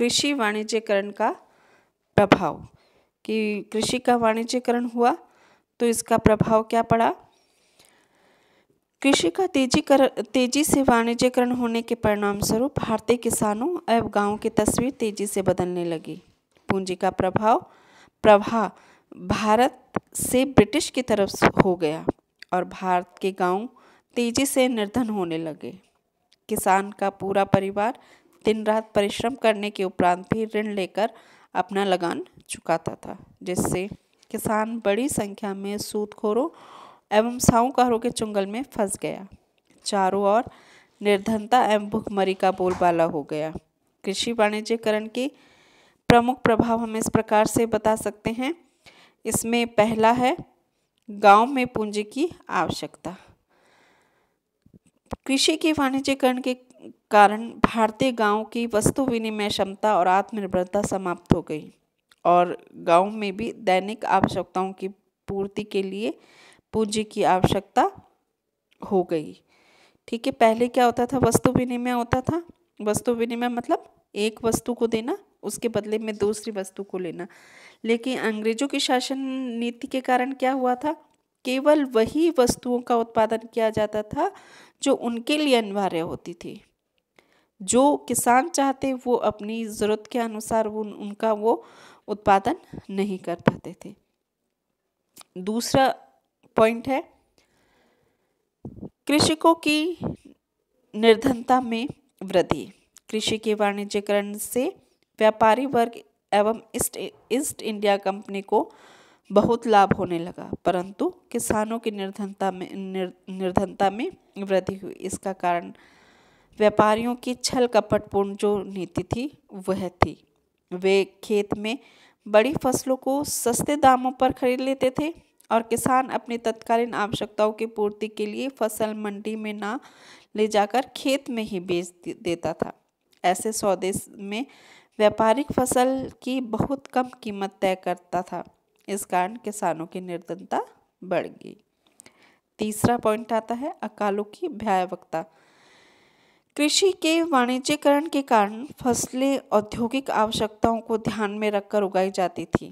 कृषि वाणिज्यकरण का प्रभाव कि कृषि का वाणिज्यकरण हुआ तो इसका प्रभाव क्या पड़ा कृषि का तेजी कर तेजी से वाणिज्यकरण होने के परिणाम स्वरूप भारतीय किसानों एवं गांव की तस्वीर तेजी से बदलने लगी पूंजी का प्रभाव प्रभाव भारत से ब्रिटिश की तरफ हो गया और भारत के गांव तेजी से निर्धन होने लगे किसान का पूरा परिवार दिन रात परिश्रम करने के उपरांत भी ऋण लेकर अपना लगान चुकाता था जिससे किसान बड़ी संख्या में सूदखोरों एवं साहूकारों के चुंगल में फंस गया चारों ओर निर्धनता एवं भुखमरी का बोलबाला हो गया कृषि वाणिज्यकरण के प्रमुख प्रभाव हम इस प्रकार से बता सकते हैं इसमें पहला है गांव में पूंजी की आवश्यकता कृषि के वाणिज्यकरण के कारण भारतीय गाँव की वस्तु विनिमय क्षमता और आत्मनिर्भरता समाप्त हो गई और गाँव में भी दैनिक आवश्यकताओं की पूर्ति के लिए पूंजी की आवश्यकता हो गई ठीक है पहले क्या होता था वस्तु विनिमय होता था वस्तु विनिमय मतलब एक वस्तु को देना उसके बदले में दूसरी वस्तु को लेना लेकिन अंग्रेजों की शासन नीति के कारण क्या हुआ था केवल वही वस्तुओं का उत्पादन किया जाता था जो उनके लिए अनिवार्य होती थी जो किसान चाहते वो अपनी ज़रूरत के अनुसार वो उनका वो उत्पादन नहीं कर पाते थे दूसरा पॉइंट है कृषकों की निर्धनता में वृद्धि कृषि के वाणिज्यकरण से व्यापारी वर्ग एवं ईस्ट ईस्ट इंडिया कंपनी को बहुत लाभ होने लगा परंतु किसानों की निर्धनता में निर, निर्धनता में वृद्धि हुई इसका कारण व्यापारियों की छल कपटपूर्ण जो नीति थी वह थी वे खेत में बड़ी फसलों को सस्ते दामों पर खरीद लेते थे और किसान अपनी तत्कालीन आवश्यकताओं की पूर्ति के लिए फसल मंडी में ना ले जाकर खेत में ही बेच देता था ऐसे सौदे में व्यापारिक फसल की बहुत कम कीमत तय करता था इस कारण किसानों की निर्धनता बढ़ गई तीसरा पॉइंट आता है अकालों की भयावकता कृषि के वाणिज्यकरण के कारण फसलें औद्योगिक आवश्यकताओं को ध्यान में रखकर उगाई जाती थी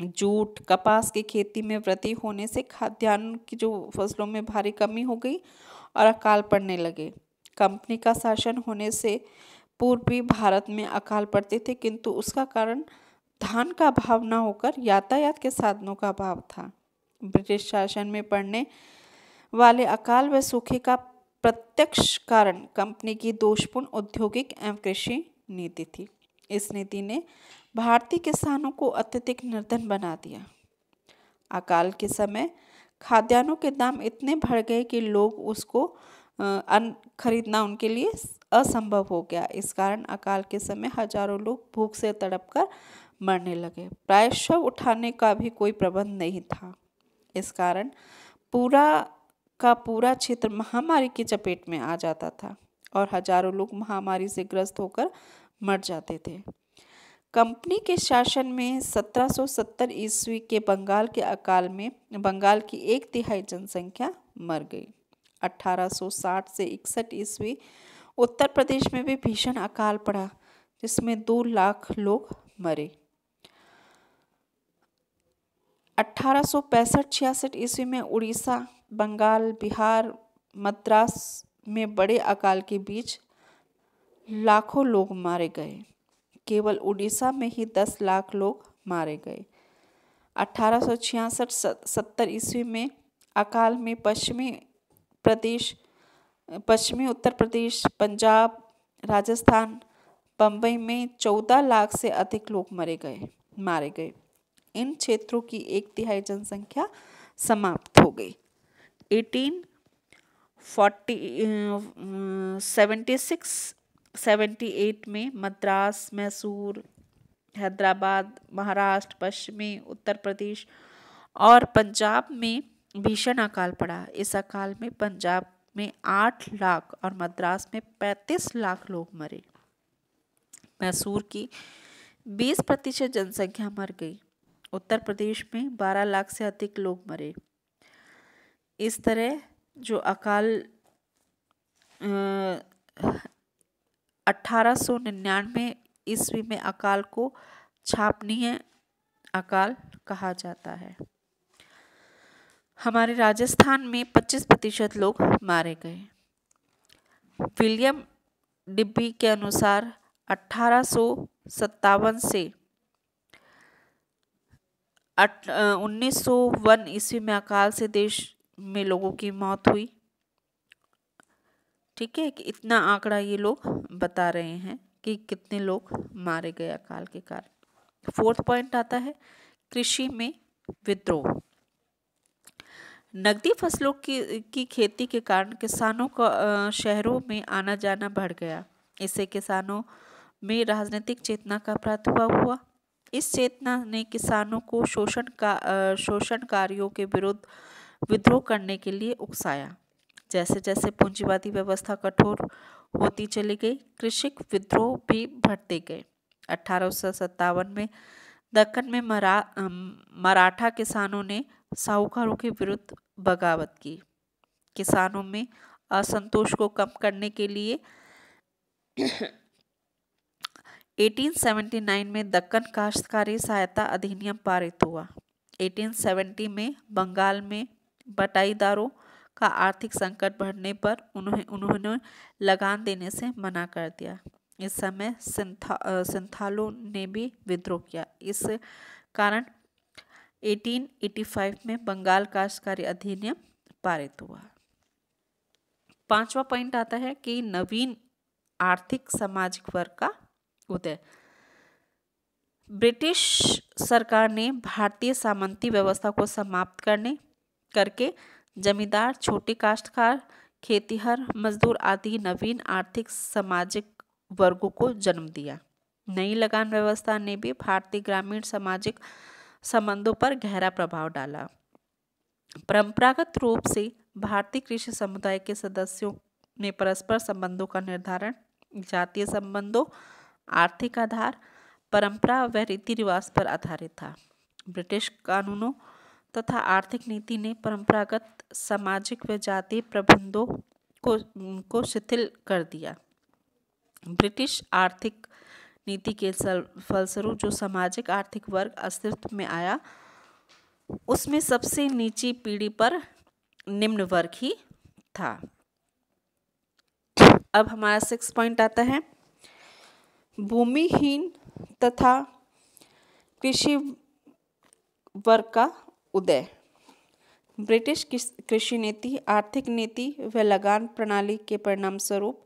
जूट कपास की खेती में वृद्धि होने से खाद्यान्न की जो फसलों में भारी कमी हो गई और अकाल पड़ने लगे कंपनी का शासन होने से पूर्वी भारत में अकाल पड़ते थे किंतु उसका कारण धान का अभाव न होकर यातायात के साधनों का अभाव था ब्रिटिश शासन में पड़ने वाले अकाल व सूखे का प्रत्यक्ष कारण कंपनी की दोषपूर्ण औद्योगिक एवं कृषि नीति थी इस नीति ने भारतीय किसानों को अत्यधिक निर्धन बना दिया अकाल के समय खाद्यान्नों के दाम इतने बढ़ गए कि लोग उसको अन्न खरीदना उनके लिए असंभव हो गया इस कारण अकाल के समय हजारों लोग भूख से तड़प कर मरने लगे प्रायः शव उठाने का भी कोई प्रबंध नहीं था इस कारण पूरा का पूरा क्षेत्र महामारी की चपेट में आ जाता था और हजारों लोग महामारी से ग्रस्त होकर मर जाते थे कंपनी के शासन में 1770 ईस्वी के बंगाल के अकाल में बंगाल की एक तिहाई जनसंख्या मर गई 1860 से इकसठ ईस्वी उत्तर प्रदेश में भी भीषण अकाल पड़ा जिसमें दो लाख लोग मरे 1865-66 ईस्वी में उड़ीसा बंगाल बिहार मद्रास में बड़े अकाल के बीच लाखों लोग मारे गए केवल उड़ीसा में ही दस लाख लोग मारे गए अठारह सौ छियासठ सत्तर ईस्वी में अकाल में पश्चिमी प्रदेश पश्चिमी उत्तर प्रदेश पंजाब राजस्थान बम्बई में चौदह लाख से अधिक लोग मरे गए मारे गए इन क्षेत्रों की एक तिहाई जनसंख्या समाप्त हो गई eighteen forty seventy six seventy eight में मद्रास मैसूर हैदराबाद महाराष्ट्र पश्चिमी उत्तर प्रदेश और पंजाब में भीषण अकाल पड़ा इस अकाल में पंजाब में आठ लाख और मद्रास में पैंतीस लाख लोग मरे मैसूर की बीस प्रतिशत जनसंख्या मर गई उत्तर प्रदेश में बारह लाख से अधिक लोग मरे इस तरह जो अकाल अठारह सौ निन्यानवे ईस्वी में अकाल को छापनीय अकाल कहा जाता है हमारे राजस्थान में 25 प्रतिशत लोग मारे गए विलियम डिब्बी के अनुसार अठारह से उन्नीस सौ वन ईस्वी में अकाल से देश में लोगों की मौत हुई ठीक है कि इतना आंकड़ा ये लोग बता रहे हैं कि कितने लोग मारे गए अकाल के कारण फोर्थ पॉइंट आता है कृषि में विद्रोह नकदी फसलों की की खेती के कारण किसानों का शहरों में आना जाना बढ़ गया इससे किसानों में राजनीतिक चेतना का प्रादुर्भाव हुआ इस चेतना ने किसानों को शोषण का शोषण कार्यों के विरुद्ध विद्रोह करने के लिए उकसाया जैसे जैसे पूंजीवादी व्यवस्था कठोर होती चली गई कृषक विद्रोह भी बढ़ते गए अठारह में दक्कन में मरा मराठा किसानों ने साहूकारों के विरुद्ध बगावत की किसानों में असंतोष को कम करने के लिए 1879 में दक्कन काश्तकारी सहायता अधिनियम पारित हुआ 1870 में बंगाल में बटाईदारों का आर्थिक संकट बढ़ने पर उन्हें उन्होंने लगान देने से मना कर दिया इस समय सिंथा सिंथालों ने भी विद्रोह किया इस कारण 1885 में बंगाल काश्तकारी अधिनियम पारित हुआ पांचवा पॉइंट आता है कि नवीन आर्थिक सामाजिक वर्ग का उदय ब्रिटिश सरकार ने भारतीय सामंती व्यवस्था को समाप्त करने करके जमींदार छोटे काश्तकार खेतीहर मजदूर आदि नवीन आर्थिक सामाजिक वर्गों को जन्म दिया नई लगान व्यवस्था ने भी भारतीय ग्रामीण सामाजिक संबंधों पर गहरा प्रभाव डाला परंपरागत रूप से भारतीय कृषि समुदाय के सदस्यों ने परस्पर संबंधों का निर्धारण जातीय संबंधों आर्थिक आधार परंपरा व रीति रिवाज पर आधारित था ब्रिटिश कानूनों तथा आर्थिक नीति ने परंपरागत सामाजिक व जातीय प्रबंधों को को शिथिल कर दिया ब्रिटिश आर्थिक नीति के फलस्वरूप जो सामाजिक आर्थिक वर्ग अस्तित्व में आया उसमें सबसे नीची पीढ़ी पर निम्न वर्ग ही था अब हमारा सिक्स पॉइंट आता है भूमिहीन तथा कृषि वर्ग का उदय ब्रिटिश कृषि नीति आर्थिक नीति व लगान प्रणाली के परिणाम स्वरूप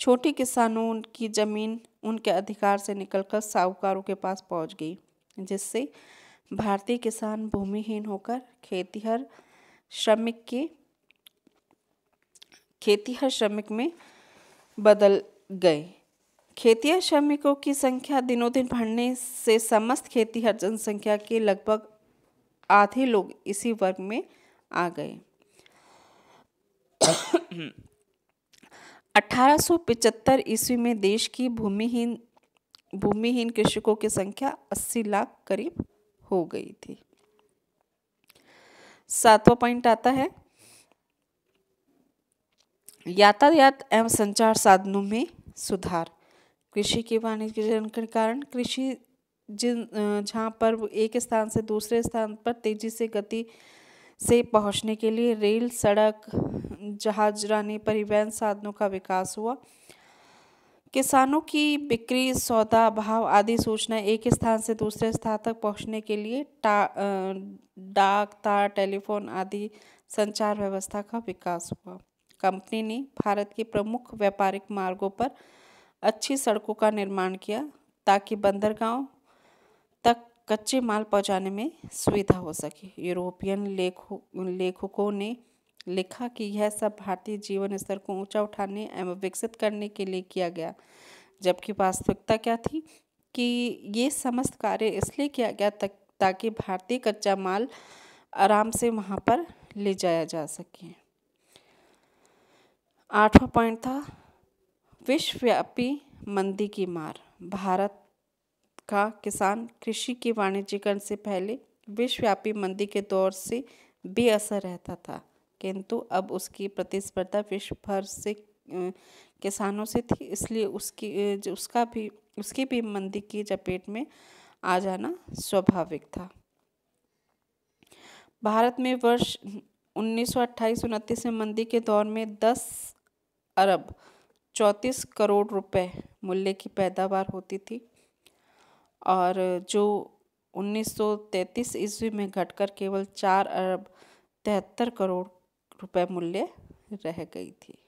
छोटे किसानों की जमीन उनके अधिकार से निकलकर साहूकारों के पास पहुंच गई जिससे भारतीय किसान भूमिहीन होकर खेतीहर श्रमिक के खेतीहर श्रमिक में बदल गए खेतीहर श्रमिकों की संख्या दिनों दिन बढ़ने से समस्त खेतीहर जनसंख्या के लगभग आधे लोग इसी वर्ग में आ गए 1875 ईस्वी में देश की भूमिहीन भूमिहीन कृषकों की संख्या 80 लाख करीब हो गई थी सातवां पॉइंट आता है यातायात एवं संचार साधनों में सुधार कृषि के वाणिज्यकरण के कारण कृषि जिन जहाँ पर एक स्थान से दूसरे स्थान पर तेजी से गति से पहुंचने के लिए रेल सड़क जहाज रानी परिवहन साधनों का विकास हुआ किसानों की बिक्री सौदा भाव आदि सूचना एक स्थान से दूसरे स्थान तक पहुंचने के लिए टा डाक तार टेलीफोन आदि संचार व्यवस्था का विकास हुआ कंपनी ने भारत के प्रमुख व्यापारिक मार्गों पर अच्छी सड़कों का निर्माण किया ताकि बंदरगांव कच्चे माल पहुंचाने में सुविधा हो सके यूरोपियन लेखो लेखकों ने लिखा कि यह सब भारतीय जीवन स्तर को ऊंचा उठाने एवं विकसित करने के लिए किया गया जबकि वास्तविकता क्या थी कि ये समस्त कार्य इसलिए किया गया ताकि भारतीय कच्चा माल आराम से वहाँ पर ले जाया जा सके आठवां पॉइंट था विश्वव्यापी मंदी की मार भारत का किसान कृषि के वाणिज्यकरण से पहले विश्वव्यापी मंदी के दौर से बेअसर रहता था किंतु अब उसकी प्रतिस्पर्धा विश्व भर से किसानों से थी इसलिए उसकी जो उसका भी उसकी भी मंदी की चपेट में आ जाना स्वाभाविक था भारत में वर्ष उन्नीस सौ में मंदी के दौर में 10 अरब चौंतीस करोड़ रुपए मूल्य की पैदावार होती थी और जो 1933 ईस्वी में घटकर केवल चार अरब तिहत्तर करोड़ रुपए मूल्य रह गई थी